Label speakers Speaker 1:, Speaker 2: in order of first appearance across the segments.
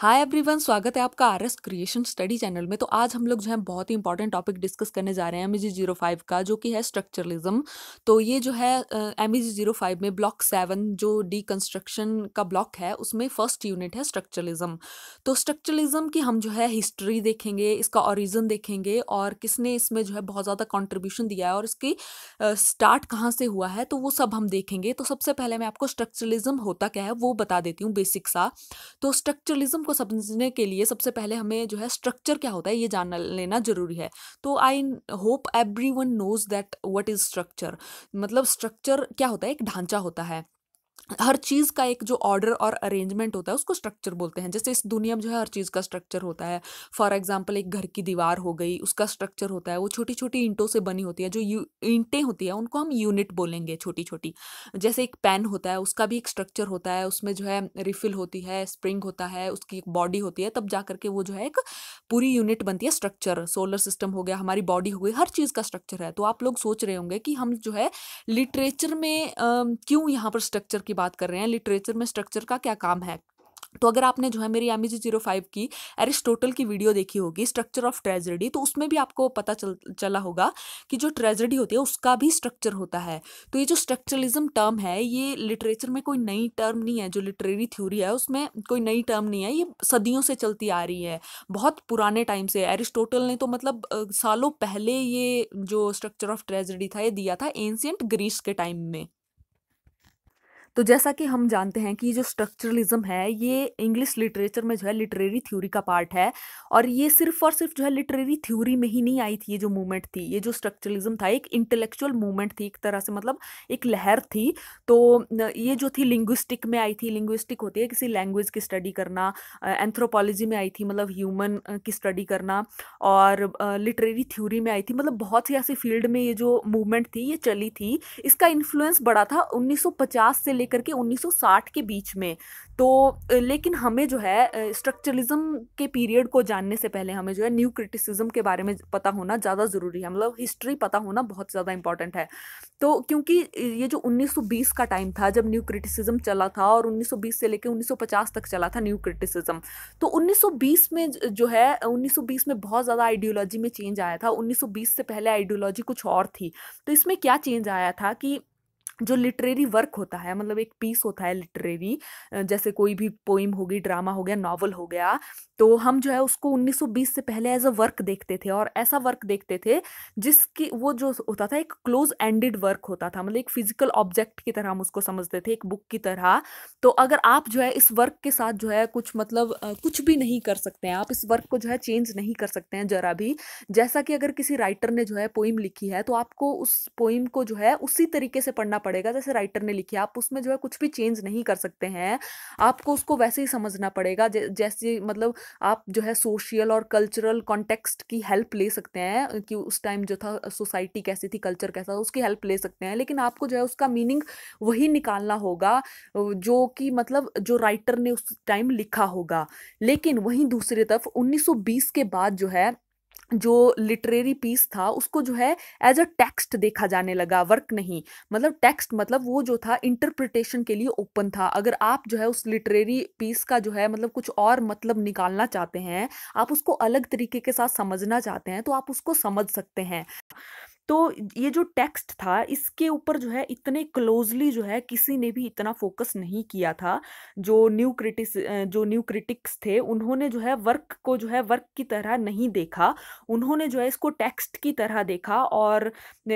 Speaker 1: hi everyone स्वागत है आपका R S creation study channel में तो आज हम लोग जो है बहुत ही इंपॉर्टेंट टॉपिक डिस्कस करने जा रहे हैं M E G zero five का जो कि है स्ट्रक्चरलिज्म तो ये जो है M E G zero five में ब्लॉक सेवन जो डी कंस्ट्रक्शन का ब्लॉक है उसमें फर्स्ट यूनिट है स्ट्रक्चरलिज्म तो स्ट्रक्चरलिज्म की हम जो है हिस्ट्री देखेंगे इसका ओरिजिन देखेंगे और किसने इसमें जो है बहुत ज़्यादा कॉन्ट्रीब्यूशन दिया है और इसकी स्टार्ट uh, कहाँ से हुआ है तो वो सब हम देखेंगे तो सबसे पहले मैं आपको स्ट्रक्चरलिज्म होता क्या है वो बता देती हूँ बेसिक सा तो स्ट्रक्चरलिज्म को समझने के लिए सबसे पहले हमें जो है स्ट्रक्चर क्या होता है ये जान लेना जरूरी है तो I hope every one knows that what is structure मतलब स्ट्रक्चर क्या होता है एक ढांचा होता है हर चीज़ का एक जो ऑर्डर और अरेंजमेंट होता है उसको स्ट्रक्चर बोलते हैं जैसे इस दुनिया में जो है हर चीज़ का स्ट्रक्चर होता है फॉर एग्जाम्पल एक घर की दीवार हो गई उसका स्ट्रक्चर होता है वो छोटी छोटी ईंटों से बनी होती है जो ईंटें होती है उनको हम यूनिट बोलेंगे छोटी छोटी जैसे एक पेन होता है उसका भी एक स्ट्रक्चर होता है उसमें जो है रिफिल होती है स्प्रिंग होता है उसकी एक बॉडी होती है तब जा करके वो जो है एक पूरी यूनिट बनती है स्ट्रक्चर सोलर सिस्टम हो गया हमारी बॉडी हो गई हर चीज़ का स्ट्रक्चर है तो आप लोग सोच रहे होंगे कि हम जो है लिटरेचर में क्यों यहाँ पर स्ट्रक्चर की बात कर रहे हैं लिटरेचर में स्ट्रक्चर का क्या काम है तो अगर आपने जो है मेरी एम जी जीरो फाइव की एरिस्टोटल की वीडियो देखी होगी स्ट्रक्चर ऑफ ट्रेजडी तो उसमें भी आपको पता चल चला होगा कि जो ट्रेजडी होती है उसका भी स्ट्रक्चर होता है तो ये जो स्ट्रक्चरलिज्म टर्म है ये लिटरेचर में कोई नई टर्म नहीं है जो लिटरेरी थ्योरी है उसमें कोई नई टर्म नहीं है ये सदियों से चलती आ रही है बहुत पुराने टाइम से एरिस्टोटल ने तो मतलब सालों पहले ये जो स्ट्रक्चर ऑफ ट्रेजडी था ये दिया था एंशियंट ग्रीस के टाइम में तो जैसा कि हम जानते हैं कि जो स्ट्रक्चरलिज्म है ये इंग्लिश लिटरेचर में जो है लिटरेरी थ्योरी का पार्ट है और ये सिर्फ और सिर्फ जो है लिटरेरी थ्योरी में ही नहीं आई थी ये जो मूवमेंट थी ये जो स्ट्रक्चरलिज्म था एक इंटेलेक्चुअल मूवमेंट थी एक तरह से मतलब एक लहर थी तो ये जो थी लिंग्विस्टिक में आई थी लिंग्विस्टिक होती है किसी लैंग्वेज की स्टडी करना एंथ्रोपोलॉजी में आई थी मतलब ह्यूमन की स्टडी करना और लिटरेरी थ्योरी में आई थी मतलब बहुत सी ऐसी फील्ड में ये जो मूवमेंट थी ये चली थी इसका इन्फ्लुएंस बड़ा था उन्नीस से ले लेकर के 1960 के बीच में तो लेकिन हमें जो है स्ट्रक्चरलिज्म के पीरियड को जानने से पहले हमें जो है न्यू क्रिटिसिज्म के बारे में पता होना ज़्यादा ज़रूरी है मतलब हिस्ट्री पता होना बहुत ज़्यादा इंपॉर्टेंट है तो क्योंकि ये जो 1920 का टाइम था जब न्यू क्रिटिसिज्म चला था और 1920 से लेकर 1950 तक चला था न्यू क्रिटिसिज्म तो 1920 में जो है 1920 में बहुत ज़्यादा आइडियोलॉजी में चेंज आया था 1920 से पहले आइडियोलॉजी कुछ और थी तो इसमें क्या चेंज आया था कि जो लिटरेरी वर्क होता है मतलब एक पीस होता है लिटरेरी जैसे कोई भी पोइम होगी ड्रामा हो गया नॉवल हो गया तो हम जो है उसको 1920 से पहले एज अ वर्क देखते थे और ऐसा वर्क देखते थे जिसकी वो जो होता था एक क्लोज एंडेड वर्क होता था मतलब एक फिजिकल ऑब्जेक्ट की तरह हम उसको समझते थे एक बुक की तरह तो अगर आप जो है इस वर्क के साथ जो है कुछ मतलब कुछ भी नहीं कर सकते हैं आप इस वर्क को जो है चेंज नहीं कर सकते हैं ज़रा भी जैसा कि अगर किसी राइटर ने जो है पोइम लिखी है तो आपको उस पोइम को जो है उसी तरीके से पढ़ना पड़ेगा जैसे राइटर ने लिखी आप उसमें जो है कुछ भी चेंज नहीं कर सकते हैं आपको उसको वैसे ही समझना पड़ेगा जैसे मतलब आप जो है सोशल और कल्चरल कॉन्टेक्स्ट की हेल्प ले सकते हैं कि उस टाइम जो था सोसाइटी कैसी थी कल्चर कैसा था उसकी हेल्प ले सकते हैं लेकिन आपको जो है उसका मीनिंग वही निकालना होगा जो कि मतलब जो राइटर ने उस टाइम लिखा होगा लेकिन वहीं दूसरी तरफ 1920 के बाद जो है जो लिटरेरी पीस था उसको जो है एज अ टेक्स्ट देखा जाने लगा वर्क नहीं मतलब टेक्स्ट मतलब वो जो था इंटरप्रिटेशन के लिए ओपन था अगर आप जो है उस लिटरेरी पीस का जो है मतलब कुछ और मतलब निकालना चाहते हैं आप उसको अलग तरीके के साथ समझना चाहते हैं तो आप उसको समझ सकते हैं तो ये जो टेक्स्ट था इसके ऊपर जो है इतने क्लोजली जो है किसी ने भी इतना फोकस नहीं किया था जो न्यू क्रिटिस जो न्यू क्रिटिक्स थे उन्होंने जो है वर्क को जो है वर्क की तरह नहीं देखा उन्होंने जो है इसको टेक्स्ट की तरह देखा और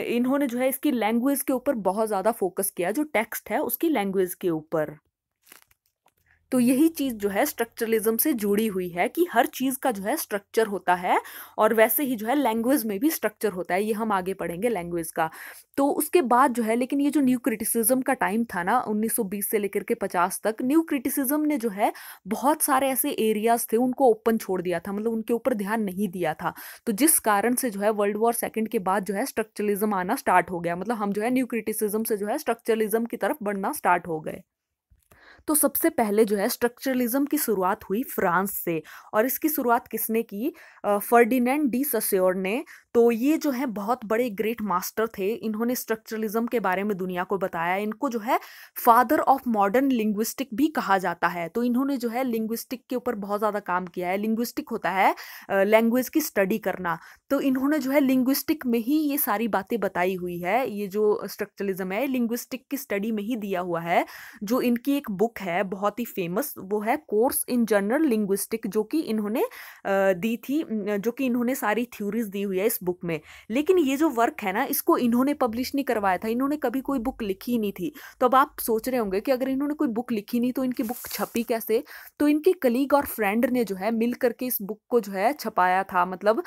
Speaker 1: इन्होंने जो है इसकी लैंग्वेज के ऊपर बहुत ज़्यादा फोकस किया जो टेक्स्ट है उसकी लैंग्वेज के ऊपर तो यही चीज़ जो है स्ट्रक्चरलिज्म से जुड़ी हुई है कि हर चीज़ का जो है स्ट्रक्चर होता है और वैसे ही जो है लैंग्वेज में भी स्ट्रक्चर होता है ये हम आगे पढ़ेंगे लैंग्वेज का तो उसके बाद जो है लेकिन ये जो न्यू क्रिटिसिज्म का टाइम था ना 1920 से लेकर के 50 तक न्यू क्रिटिसिज्म ने जो है बहुत सारे ऐसे एरियाज थे उनको ओपन छोड़ दिया था मतलब उनके ऊपर ध्यान नहीं दिया था तो जिस कारण से जो है वर्ल्ड वॉर सेकेंड के बाद जो है स्ट्रक्चरलिज्म आना स्टार्ट हो गया मतलब हम जो है न्यू क्रिटिसिज्म से जो है स्ट्रक्चरलिज्म की तरफ बढ़ना स्टार्ट हो गए तो सबसे पहले जो है स्ट्रक्चरलिज्म की शुरुआत हुई फ्रांस से और इसकी शुरुआत किसने की फर्डिनेंड डी ससेर ने तो ये जो है बहुत बड़े ग्रेट मास्टर थे इन्होंने स्ट्रक्चरलिज्म के बारे में दुनिया को बताया इनको जो है फादर ऑफ मॉडर्न लिंग्विस्टिक भी कहा जाता है तो इन्होंने जो है लिंग्विस्टिक के ऊपर बहुत ज़्यादा काम किया है लिंग्विस्टिक होता है लैंग्वेज की स्टडी करना तो इन्होंने जो है लिंग्विस्टिक में ही ये सारी बातें बताई हुई है ये जो स्ट्रक्चरलिज्म है लिंग्विस्टिक की स्टडी में ही दिया हुआ है जो इनकी एक बुक है बहुत ही फेमस वो है कोर्स इन जनरल लिंग्विस्टिक जो कि इन्होंने दी थी जो कि इन्होंने सारी थ्योरीज दी हुई है इस बुक में लेकिन ये जो वर्क है ना इसको इन्होंने पब्लिश नहीं करवाया था इन्होंने कभी कोई बुक लिखी नहीं थी तो अब आप सोच रहे होंगे कि अगर इन्होंने कोई बुक लिखी नहीं तो इनकी बुक छपी कैसे तो इनके कलीग और फ्रेंड ने जो है मिल करके इस बुक को जो है छपाया था मतलब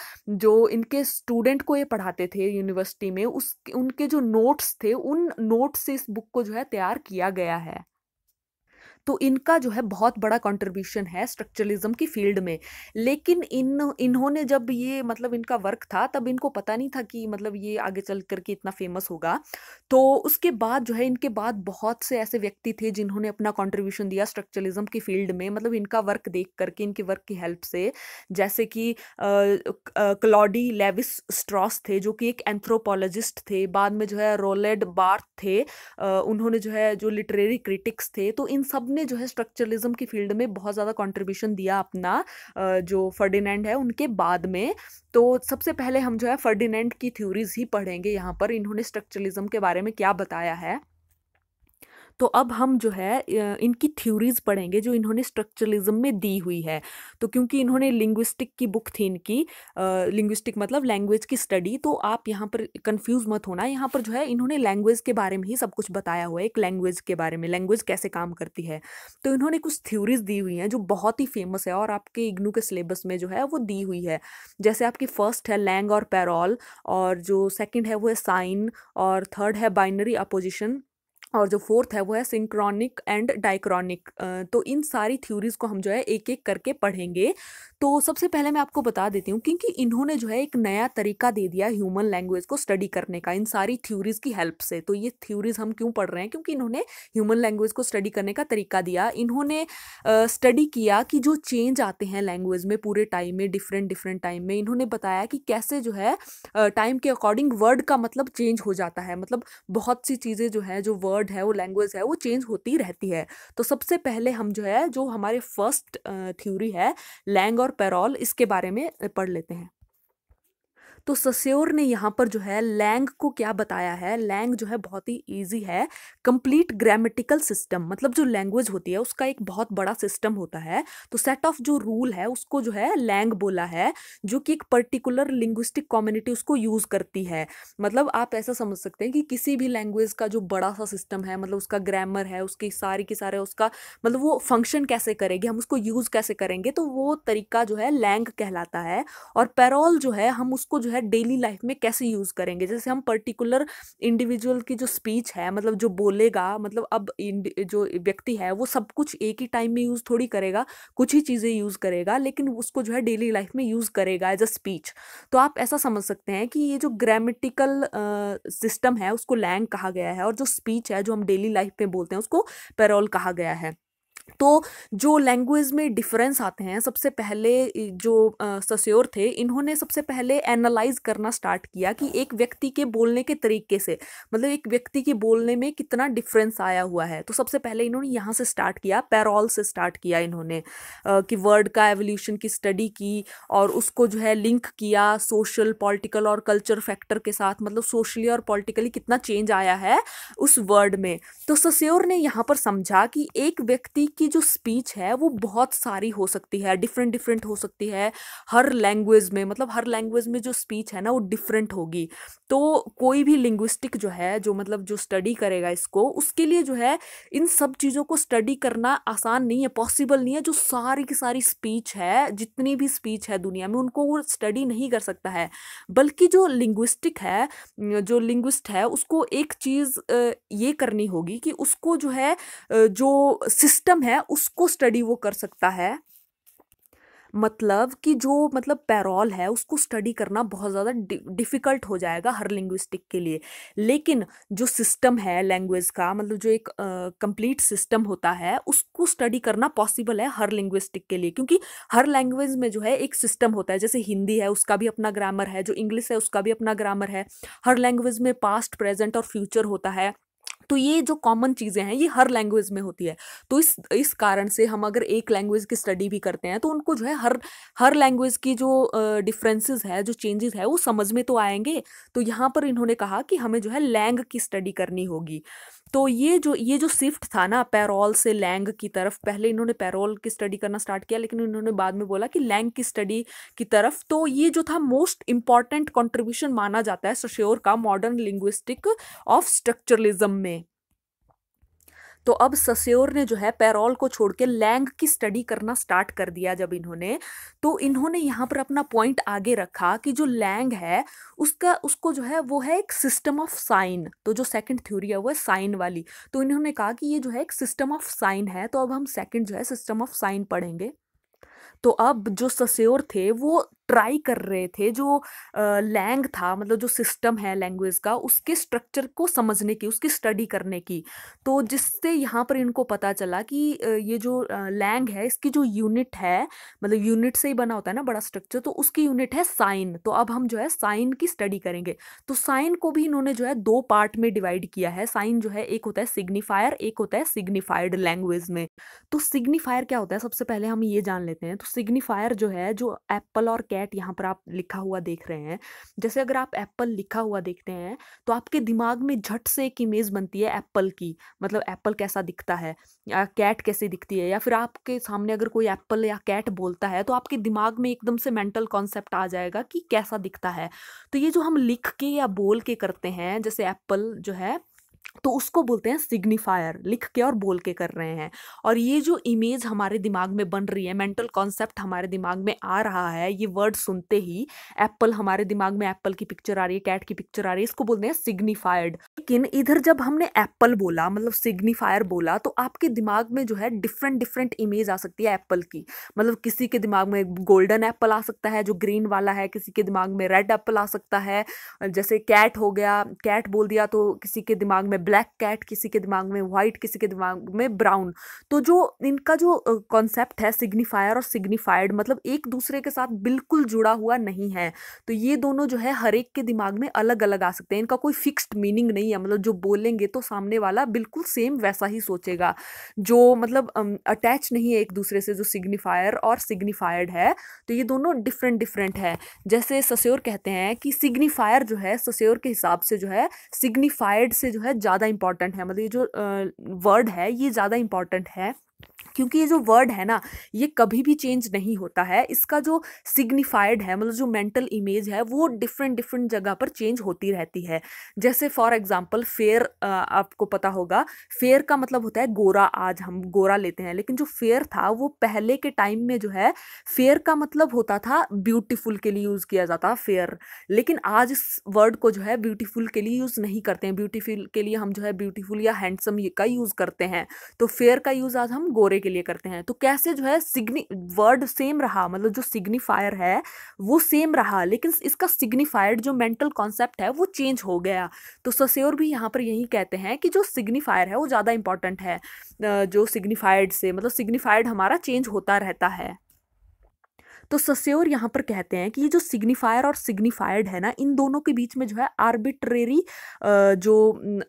Speaker 1: जो इनके स्टूडेंट को ये पढ़ाते थे यूनिवर्सिटी में उस उनके जो नोट्स थे उन नोट्स से इस बुक को जो है तैयार किया गया है तो इनका जो है बहुत बड़ा कंट्रीब्यूशन है स्ट्रक्चरलिज्म की फील्ड में लेकिन इन इन्होंने जब ये मतलब इनका वर्क था तब इनको पता नहीं था कि मतलब ये आगे चल करके इतना फेमस होगा तो उसके बाद जो है इनके बाद बहुत से ऐसे व्यक्ति थे जिन्होंने अपना कॉन्ट्रीब्यूशन दिया स्ट्रक्चरलिज्म की फील्ड में मतलब इनका वर्क देख करके इनके वर्क की हेल्प से जैसे कि क्लॉडी लेविस स्ट्रॉस थे जो कि एक एंथ्रोपोलॉजिस्ट थे बाद में जो है रोलेड बार्थ थे आ, उन्होंने जो है जो लिटरेरी क्रिटिक्स थे तो इन सब ने जो है स्ट्रक्चरलिज्म की फील्ड में बहुत ज़्यादा कॉन्ट्रीब्यूशन दिया अपना जो फर्डिनेंड है उनके बाद में तो सबसे पहले हम जो है फर्डिनेंड की थ्योरीज ही पढ़ेंगे यहाँ पर इन्होंने स्ट्रक्चरलिज्म के बारे में क्या बताया है तो अब हम जो है इनकी थ्योरीज पढ़ेंगे जो इन्होंने स्ट्रक्चरलिज्म में दी हुई है तो क्योंकि इन्होंने लिंग्विस्टिक की बुक थी इनकी लिंग्विस्टिक मतलब लैंग्वेज की स्टडी तो आप यहाँ पर कन्फ्यूज मत होना यहाँ पर जो है इन्होंने लैंग्वेज के बारे में ही सब कुछ बताया हुआ है एक लैंग्वेज के बारे में लैंग्वेज कैसे काम करती है तो इन्होंने कुछ थ्योरीज दी हुई हैं जो बहुत ही फेमस है और आपके इग्नू के सिलेबस में जो है वो दी हुई है जैसे आपकी फर्स्ट है लैंग और पैरॉल और जो सेकंड है वो है साइन और थर्ड है बाइनरी अपोजिशन और जो फोर्थ है वो है सिंक्रॉनिक एंड डाइक्रॉनिक तो इन सारी थ्योरीज़ को हम जो है एक एक करके पढ़ेंगे तो सबसे पहले मैं आपको बता देती हूँ क्योंकि इन्होंने जो है एक नया तरीका दे दिया ह्यूमन लैंग्वेज को स्टडी करने का इन सारी थ्योरीज़ की हेल्प से तो ये थ्योरीज़ हम क्यों पढ़ रहे हैं क्योंकि इन्होंने ह्यूमन लैंग्वेज को स्टडी करने का तरीका दिया इन्होंने स्टडी किया कि जो चेंज आते हैं लैंग्वेज में पूरे टाइम में डिफरेंट डिफरेंट टाइम में इन्होंने बताया कि कैसे जो है टाइम के अकॉर्डिंग वर्ड का मतलब चेंज हो जाता है मतलब बहुत सी चीज़ें जो है जो वर्ड वर्ड है वो लैंग्वेज है वो चेंज होती रहती है तो सबसे पहले हम जो है जो हमारे फर्स्ट थ्योरी है लैंग और पैरोल इसके बारे में पढ़ लेते हैं तो सस्योर ने यहाँ पर जो है लैंग को क्या बताया है लैंग जो है बहुत ही ईजी है कंप्लीट ग्रामेटिकल सिस्टम मतलब जो लैंग्वेज होती है उसका एक बहुत बड़ा सिस्टम होता है तो सेट ऑफ जो रूल है उसको जो है लैंग बोला है जो कि एक पर्टिकुलर लिंग्विस्टिक कम्युनिटी उसको यूज़ करती है मतलब आप ऐसा समझ सकते हैं कि किसी भी लैंग्वेज का जो बड़ा सा सिस्टम है मतलब उसका ग्रामर है उसकी सारी की सारे उसका मतलब वो फंक्शन कैसे करेगी हम उसको यूज़ कैसे करेंगे तो वो तरीका जो है लैंग कहलाता है और पैरोल जो है हम उसको जो है डेली लाइफ में कैसे यूज़ करेंगे जैसे हम पर्टिकुलर इंडिविजुअल की जो स्पीच है मतलब जो बोलेगा मतलब अब जो व्यक्ति है वो सब कुछ एक ही टाइम में यूज़ थोड़ी करेगा कुछ ही चीज़ें यूज़ करेगा लेकिन उसको जो है डेली लाइफ में यूज़ करेगा एज अ स्पीच तो आप ऐसा समझ सकते हैं कि ये जो ग्रामेटिकल सिस्टम है उसको लैंग कहा गया है और जो स्पीच है जो हम डेली लाइफ में बोलते हैं उसको पेरोल कहा गया है तो जो लैंग्वेज में डिफरेंस आते हैं सबसे पहले जो सस्योर थे इन्होंने सबसे पहले एनालाइज करना स्टार्ट किया कि एक व्यक्ति के बोलने के तरीके से मतलब एक व्यक्ति के बोलने में कितना डिफरेंस आया हुआ है तो सबसे पहले इन्होंने यहाँ से स्टार्ट किया पैरोल से स्टार्ट किया इन्होंने कि वर्ड का एवोल्यूशन की स्टडी की और उसको जो है लिंक किया सोशल पॉलिटिकल और कल्चर फैक्टर के साथ मतलब सोशली और पॉलिटिकली कितना चेंज आया है उस वर्ड में तो सस्योर ने यहाँ पर समझा कि एक व्यक्ति की जो स्पीच है वो बहुत सारी हो सकती है डिफरेंट डिफरेंट हो सकती है हर लैंग्वेज में मतलब हर लैंग्वेज में जो स्पीच है ना वो डिफरेंट होगी तो कोई भी लिंग्विस्टिक जो है जो मतलब जो स्टडी करेगा इसको उसके लिए जो है इन सब चीज़ों को स्टडी करना आसान नहीं है पॉसिबल नहीं है जो सारी की सारी स्पीच है जितनी भी स्पीच है दुनिया में उनको वो स्टडी नहीं कर सकता है बल्कि जो लिंग्विस्टिक है जो लिंग्विस्ट है उसको एक चीज़ ये करनी होगी कि उसको जो है जो सिस्टम है उसको स्टडी वो कर सकता है मतलब कि जो मतलब पैरोल है उसको स्टडी करना बहुत ज़्यादा डिफ़िकल्ट हो जाएगा हर लिंग्विस्टिक के लिए लेकिन जो सिस्टम है लैंग्वेज का मतलब जो एक कंप्लीट uh, सिस्टम होता है उसको स्टडी करना पॉसिबल है हर लिंग्विस्टिक के लिए क्योंकि हर लैंग्वेज में जो है एक सिस्टम होता है जैसे हिंदी है उसका भी अपना ग्रामर है जो इंग्लिश है उसका भी अपना ग्रामर है हर लैंग्वेज में पास्ट प्रेजेंट और फ्यूचर होता है तो ये जो कॉमन चीज़ें हैं ये हर लैंग्वेज में होती है तो इस इस कारण से हम अगर एक लैंग्वेज की स्टडी भी करते हैं तो उनको जो है हर हर लैंग्वेज की जो डिफरेंसेस uh, है जो चेंजेस है वो समझ में तो आएंगे तो यहाँ पर इन्होंने कहा कि हमें जो है लैंग की स्टडी करनी होगी तो ये जो ये जो शिफ्ट था ना पैरोल से लैंग की तरफ पहले इन्होंने पैरोल की स्टडी करना स्टार्ट किया लेकिन इन्होंने बाद में बोला कि लैंग की स्टडी की तरफ तो ये जो था मोस्ट इम्पॉर्टेंट कॉन्ट्रीब्यूशन माना जाता है सश्योर का मॉडर्न लिंग्विस्टिक ऑफ स्ट्रक्चरलिज्म में तो अब सस्योर ने जो है पैरोल को छोड़ के लैंग की स्टडी करना स्टार्ट कर दिया जब इन्होंने तो इन्होंने यहाँ पर अपना पॉइंट आगे रखा कि जो लैंग है उसका उसको जो है वो है एक सिस्टम ऑफ साइन तो जो सेकेंड थ्योरी है वो है साइन वाली तो इन्होंने कहा कि ये जो है एक सिस्टम ऑफ साइन है तो अब हम सेकेंड जो है सिस्टम ऑफ साइन पढ़ेंगे तो अब जो सस्योर थे वो ट्राई कर रहे थे जो लैंग था मतलब जो सिस्टम है लैंग्वेज का उसके स्ट्रक्चर को समझने की उसकी स्टडी करने की तो जिससे यहाँ पर इनको पता चला कि ये जो लैंग है इसकी जो यूनिट है मतलब यूनिट से ही बना होता है ना बड़ा स्ट्रक्चर तो उसकी यूनिट है साइन तो अब हम जो है साइन की स्टडी करेंगे तो साइन को भी इन्होंने जो है दो पार्ट में डिवाइड किया है साइन जो है एक होता है सिग्निफायर एक होता है सिग्निफाइड लैंग्वेज में तो सिग्निफायर क्या होता है सबसे पहले हम ये जान लेते हैं तो सिग्निफायर जो है जो एप्पल और कैट कैट यहाँ पर आप लिखा हुआ देख रहे हैं जैसे अगर आप एप्पल लिखा हुआ देखते हैं तो आपके दिमाग में झट से एक इमेज बनती है एप्पल की मतलब एप्पल कैसा दिखता है या कैट कैसे दिखती है या फिर आपके सामने अगर कोई एप्पल या कैट बोलता है तो आपके दिमाग में एकदम से मेंटल कॉन्सेप्ट आ जाएगा कि कैसा दिखता है तो ये जो हम लिख के या बोल के करते हैं जैसे एप्पल जो है तो उसको बोलते हैं सिग्निफायर लिख के और बोल के कर रहे हैं और ये जो इमेज हमारे दिमाग में बन रही है मेंटल कॉन्सेप्ट हमारे दिमाग में आ रहा है ये वर्ड सुनते ही एप्पल हमारे दिमाग में एप्पल की पिक्चर आ रही है कैट की पिक्चर आ रही है इसको बोलते हैं सिग्निफायर्ड लेकिन इधर जब हमने एप्पल बोला मतलब सिग्निफायर बोला तो आपके दिमाग में जो है डिफरेंट डिफरेंट इमेज आ सकती है एप्पल की मतलब किसी के दिमाग में गोल्डन एप्पल आ सकता है जो ग्रीन वाला है किसी के दिमाग में रेड एप्पल आ सकता है जैसे कैट हो गया कैट बोल दिया तो किसी के दिमाग में में ब्लैक कैट किसी के दिमाग में वाइट किसी के दिमाग में ब्राउन तो जो इनका जो कॉन्सेप्ट है सिग्निफायर और सिग्निफाइड मतलब एक दूसरे के साथ बिल्कुल जुड़ा हुआ नहीं है तो ये दोनों जो है हर एक के दिमाग में अलग अलग आ सकते हैं इनका कोई फिक्स्ड मीनिंग नहीं है मतलब जो बोलेंगे तो सामने वाला बिल्कुल सेम वैसा ही सोचेगा जो मतलब अटैच नहीं है एक दूसरे से जो सिग्निफायर और सिग्निफाइड है तो ये दोनों डिफरेंट डिफरेंट है जैसे सस्योर कहते हैं कि सिग्निफायर जो है सस्योर के हिसाब से जो है सिग्निफाइड से जो है ज़्यादा इंपॉर्टेंट है मतलब ये जो वर्ड है ये ज़्यादा इंपॉर्टेंट है क्योंकि ये जो वर्ड है ना ये कभी भी चेंज नहीं होता है इसका जो सिग्निफाइड है मतलब जो मेंटल इमेज है वो डिफरेंट डिफरेंट जगह पर चेंज होती रहती है जैसे फॉर एग्जांपल फेयर आपको पता होगा फेयर का मतलब होता है गोरा आज हम गोरा लेते हैं लेकिन जो फेयर था वो पहले के टाइम में जो है फेयर का मतलब होता था ब्यूटीफुल के लिए यूज़ किया जाता फेयर लेकिन आज इस वर्ड को जो है ब्यूटीफुल के लिए यूज़ नहीं करते हैं ब्यूटीफुल के लिए हम जो है ब्यूटीफुल या हैंडसम का यूज़ करते हैं तो फेयर का यूज़ आज हम गोरे के लिए करते हैं तो कैसे जो है सिग्नि वर्ड सेम रहा मतलब जो सिग्निफायर है वो सेम रहा लेकिन इसका सिग्निफायर जो मेंटल कॉन्सेप्ट है वो चेंज हो गया तो ससेर भी यहाँ पर यही कहते हैं कि जो सिग्निफायर है वो ज़्यादा इंपॉर्टेंट है जो सिग्निफाइड से मतलब सिग्निफाइड हमारा चेंज होता रहता है तो सस्योर यहाँ पर कहते हैं कि ये जो सिग्निफायर और सिग्निफाइड है ना इन दोनों के बीच में जो है आर्बिट्रेरी जो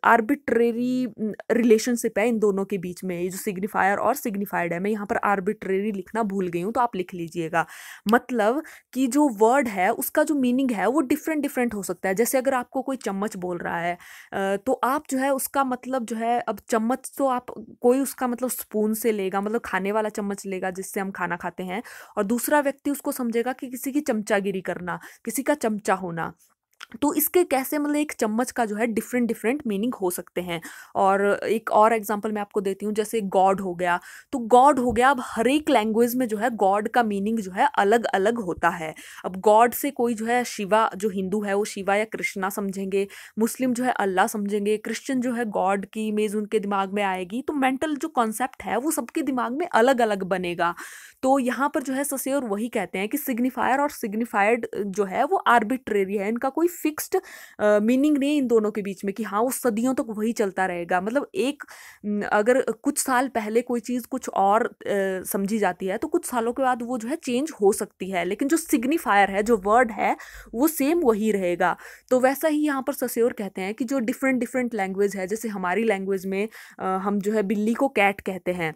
Speaker 1: आर्बिट्रेरी रिलेशनशिप है इन दोनों के बीच में ये जो सिग्निफायर और सिग्निफाइड है मैं यहाँ पर आर्बिट्रेरी लिखना भूल गई हूँ तो आप लिख लीजिएगा मतलब कि जो वर्ड है उसका जो मीनिंग है वो डिफरेंट डिफरेंट हो सकता है जैसे अगर आपको कोई चम्मच बोल रहा है तो आप जो है उसका मतलब जो है अब चम्मच तो आप कोई उसका मतलब स्पून से लेगा मतलब खाने वाला चम्मच लेगा जिससे हम खाना खाते हैं और दूसरा व्यक्ति उसको समझेगा कि किसी की चमचागिरी करना किसी का चमचा होना तो इसके कैसे मतलब एक चम्मच का जो है डिफरेंट डिफरेंट मीनिंग हो सकते हैं और एक और एग्जांपल मैं आपको देती हूँ जैसे गॉड हो गया तो गॉड हो गया अब हर एक लैंग्वेज में जो है गॉड का मीनिंग जो है अलग अलग होता है अब गॉड से कोई जो है शिवा जो हिंदू है वो शिवा या कृष्णा समझेंगे मुस्लिम जो है अल्लाह समझेंगे क्रिश्चियन जो है गॉड की इमेज उनके दिमाग में आएगी तो मेंटल जो कॉन्सेप्ट है वो सबके दिमाग में अलग अलग बनेगा तो यहाँ पर जो है ससेर वही कहते हैं कि सिग्निफायर और सिग्निफाइड जो है वो आर्बिट्रेरी है इनका कोई फिक्स्ड मीनिंग नहीं इन दोनों के बीच में कि हाँ वो सदियों तक तो वही चलता रहेगा मतलब एक अगर कुछ साल पहले कोई चीज़ कुछ और समझी जाती है तो कुछ सालों के बाद वो जो है चेंज हो सकती है लेकिन जो सिग्निफायर है जो वर्ड है वो सेम वही रहेगा तो वैसा ही यहाँ पर ससेर कहते हैं कि जो डिफरेंट डिफरेंट लैंग्वेज है जैसे हमारी लैंग्वेज में हम जो है बिल्ली को कैट कहते हैं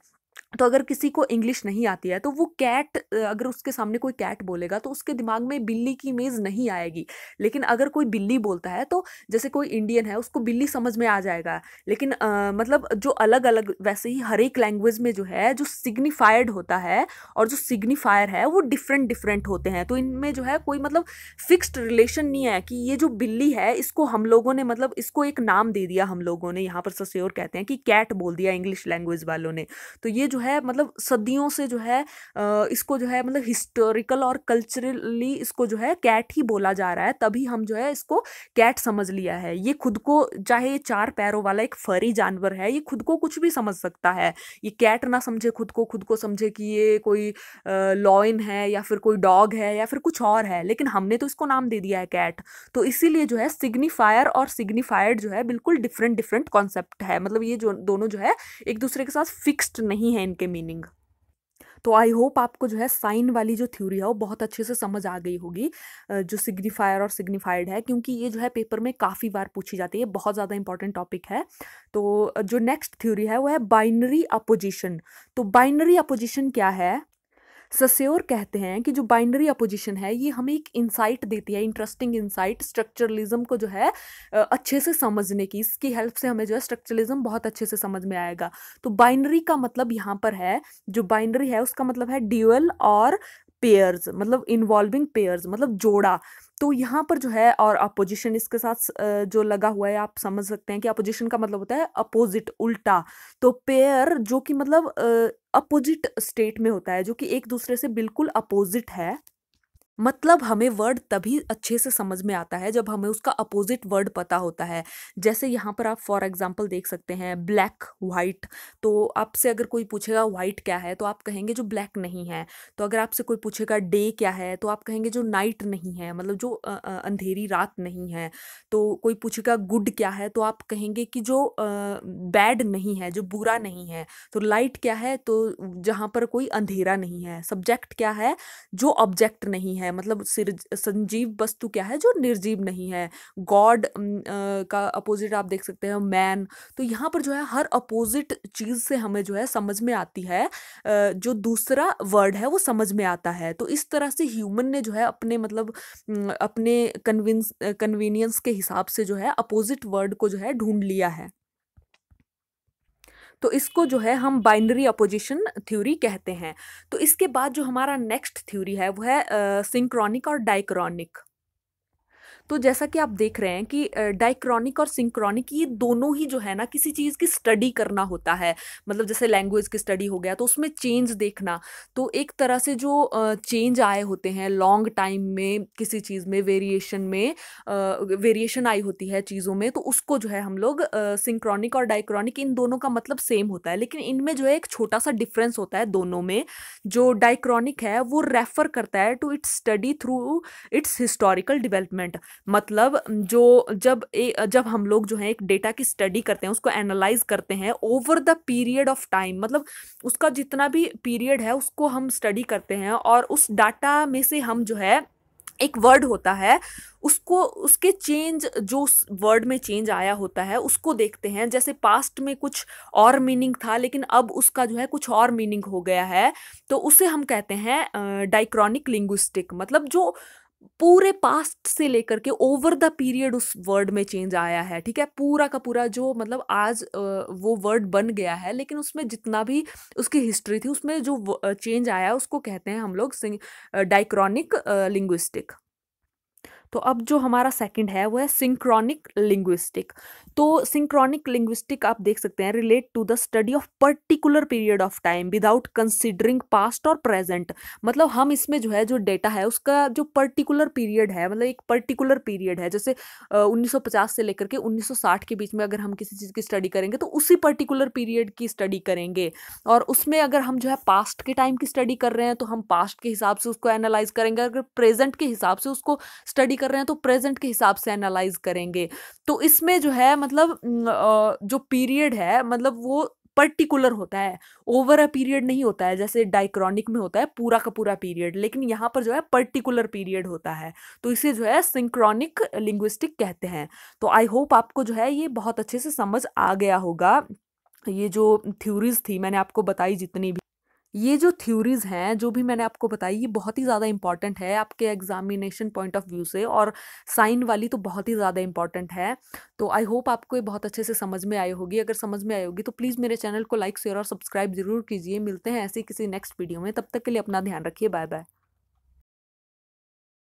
Speaker 1: तो अगर किसी को इंग्लिश नहीं आती है तो वो कैट अगर उसके सामने कोई कैट बोलेगा तो उसके दिमाग में बिल्ली की इमेज नहीं आएगी लेकिन अगर कोई बिल्ली बोलता है तो जैसे कोई इंडियन है उसको बिल्ली समझ में आ जाएगा लेकिन आ, मतलब जो अलग अलग वैसे ही हर एक लैंग्वेज में जो है जो सिग्निफाइड होता है और जो सिग्निफायर है वो डिफरेंट डिफरेंट होते हैं तो इनमें जो है कोई मतलब फिक्स्ड रिलेशन नहीं है कि ये जो बिल्ली है इसको हम लोगों ने मतलब इसको एक नाम दे दिया हम लोगों ने यहाँ पर सस्योर कहते हैं कि कैट बोल दिया इंग्लिश लैंग्वेज वालों ने तो ये जो जो है मतलब सदियों से जो है इसको जो है मतलब हिस्टोरिकल और कल्चरली इसको जो है कैट ही बोला जा रहा है तभी हम जो है इसको कैट समझ लिया है ये खुद को चाहे ये चार पैरों वाला एक फरी जानवर है ये खुद को कुछ भी समझ सकता है ये कैट ना समझे खुद को खुद को समझे कि ये कोई लॉइन है या फिर कोई डॉग है या फिर कुछ और है लेकिन हमने तो इसको नाम दे दिया है कैट तो इसीलिए जो है सिग्निफायर और सिग्निफायर्ड जो है बिल्कुल डिफरेंट डिफरेंट कॉन्सेप्ट है मतलब ये जो दोनों जो है एक दूसरे के साथ फिक्स्ड नहीं है इनके मीनिंग तो आई होप आपको जो है साइन वाली जो थ्योरी है वो बहुत अच्छे से समझ आ गई होगी जो सिग्निफायर और सिग्निफाइड है क्योंकि ये जो है पेपर में काफ़ी बार पूछी जाती है बहुत ज़्यादा इंपॉर्टेंट टॉपिक है तो जो नेक्स्ट थ्योरी है वो है बाइनरी अपोजिशन तो बाइनरी अपोजिशन क्या है सस्योर कहते हैं कि जो बाइंडरी अपोजिशन है ये हमें एक इंसाइट देती है इंटरेस्टिंग इंसाइट स्ट्रक्चरलिज्म को जो है अच्छे से समझने की इसकी हेल्प से हमें जो है स्ट्रक्चरलिज्म बहुत अच्छे से समझ में आएगा तो बाइंडरी का मतलब यहाँ पर है जो बाइंडरी है उसका मतलब है ड्यूअल और पेयर्स मतलब इन्वॉल्विंग पेयर्स मतलब जोड़ा तो यहाँ पर जो है और अपोजिशन इसके साथ जो लगा हुआ है आप समझ सकते हैं कि अपोजिशन का मतलब होता है अपोजिट उल्टा तो पेयर जो कि मतलब अपोजिट स्टेट में होता है जो कि एक दूसरे से बिल्कुल अपोजिट है मतलब हमें वर्ड तभी अच्छे से समझ में आता है जब हमें उसका अपोजिट वर्ड पता होता है जैसे यहाँ पर आप फॉर एग्जाम्पल देख सकते हैं ब्लैक वाइट तो आपसे अगर कोई पूछेगा वाइट क्या है तो आप कहेंगे जो ब्लैक नहीं है तो अगर आपसे कोई पूछेगा डे क्या है तो आप कहेंगे जो नाइट नहीं है मतलब जो अंधेरी रात नहीं है तो कोई पूछेगा गुड क्या है तो आप कहेंगे कि जो बैड नहीं है जो बुरा नहीं है तो लाइट क्या है तो जहाँ पर कोई अंधेरा नहीं है सब्जेक्ट क्या है जो ऑब्जेक्ट नहीं है है मतलब सिर संजीव वस्तु क्या है जो निर्जीव नहीं है गॉड का अपोजिट आप देख सकते हैं मैन तो यहाँ पर जो है हर अपोजिट चीज़ से हमें जो है समझ में आती है जो दूसरा वर्ड है वो समझ में आता है तो इस तरह से ह्यूमन ने जो है अपने मतलब अपने कन्विंस कन्वीनियंस के हिसाब से जो है अपोजिट वर्ड को जो है ढूंढ लिया है तो इसको जो है हम बाइनरी अपोजिशन थ्योरी कहते हैं तो इसके बाद जो हमारा नेक्स्ट थ्योरी है वो है सिंक्रॉनिक और डाइक्रॉनिक तो जैसा कि आप देख रहे हैं कि डाइक्रॉनिक और सिंक्रॉनिक ये दोनों ही जो है ना किसी चीज़ की स्टडी करना होता है मतलब जैसे लैंग्वेज की स्टडी हो गया तो उसमें चेंज देखना तो एक तरह से जो चेंज आए होते हैं लॉन्ग टाइम में किसी चीज़ में वेरिएशन में वेरिएशन आई होती है चीज़ों में तो उसको जो है हम लोग सिंक्रॉनिक और डाइक्रॉनिक इन दोनों का मतलब सेम होता है लेकिन इनमें जो है एक छोटा सा डिफरेंस होता है दोनों में जो डाइक्रॉनिक है वो रेफर करता है to its study through its historical development मतलब जो जब ए, जब हम लोग जो है एक डेटा की स्टडी करते हैं उसको एनालाइज करते हैं over the period of time मतलब उसका जितना भी पीरियड है उसको हम स्टडी करते हैं और उस डाटा में से हम जो है एक वर्ड होता है उसको उसके चेंज जो उस वर्ड में चेंज आया होता है उसको देखते हैं जैसे पास्ट में कुछ और मीनिंग था लेकिन अब उसका जो है कुछ और मीनिंग हो गया है तो उसे हम कहते हैं डाइक्रॉनिक लिंग्विस्टिक मतलब जो पूरे पास्ट से लेकर के ओवर द पीरियड उस वर्ड में चेंज आया है ठीक है पूरा का पूरा जो मतलब आज वो वर्ड बन गया है लेकिन उसमें जितना भी उसकी हिस्ट्री थी उसमें जो चेंज आया उसको कहते हैं हम लोग डाइक्रॉनिक लिंग्विस्टिक तो अब जो हमारा सेकंड है वो है सिंक्रॉनिक लिंग्विस्टिक तो सिंक्रॉनिक लिंग्विस्टिक आप देख सकते हैं relate to the study of particular period of time without considering past और प्रेजेंट मतलब हम इसमें जो है जो डेटा है उसका जो पर्टिकुलर पीरियड है मतलब एक पर्टिकुलर पीरियड है जैसे उन्नीस से लेकर के 1960 के बीच में अगर हम किसी चीज़ की स्टडी करेंगे तो उसी पर्टिकुलर पीरियड की स्टडी करेंगे और उसमें अगर हम जो है पास्ट के टाइम की स्टडी कर रहे हैं तो हम पास्ट के हिसाब से उसको एनालाइज करेंगे अगर प्रेजेंट के हिसाब से उसको स्टडी कर रहे हैं तो प्रेजेंट के हिसाब से एनालाइज करेंगे तो इसमें जो है मतलब मतलब जो पीरियड है मतलब वो पर्टिकुलर होता है ओवर अ पीरियड नहीं होता है जैसे डाइक्रॉनिक में होता है पूरा का पूरा पीरियड लेकिन यहाँ पर जो है पर्टिकुलर पीरियड होता है तो इसे जो है सिंक्रॉनिक लिंग्विस्टिक कहते हैं तो आई होप आपको जो है ये बहुत अच्छे से समझ आ गया होगा ये जो थ्योरीज थी मैंने आपको बताई जितनी भी ये जो थ्योरीज हैं जो भी मैंने आपको बताई ये बहुत ही ज़्यादा इंपॉर्टेंट है आपके एग्जामिनेशन पॉइंट ऑफ व्यू से और साइन वाली तो बहुत ही ज़्यादा इंपॉर्टेंट है तो आई होप आपको ये बहुत अच्छे से समझ में आई होगी अगर समझ में आई होगी तो प्लीज़ मेरे चैनल को लाइक शेयर और सब्सक्राइब जरूर कीजिए मिलते हैं ऐसे किसी नेक्स्ट वीडियो में तब तक के लिए अपना ध्यान रखिए बाय बाय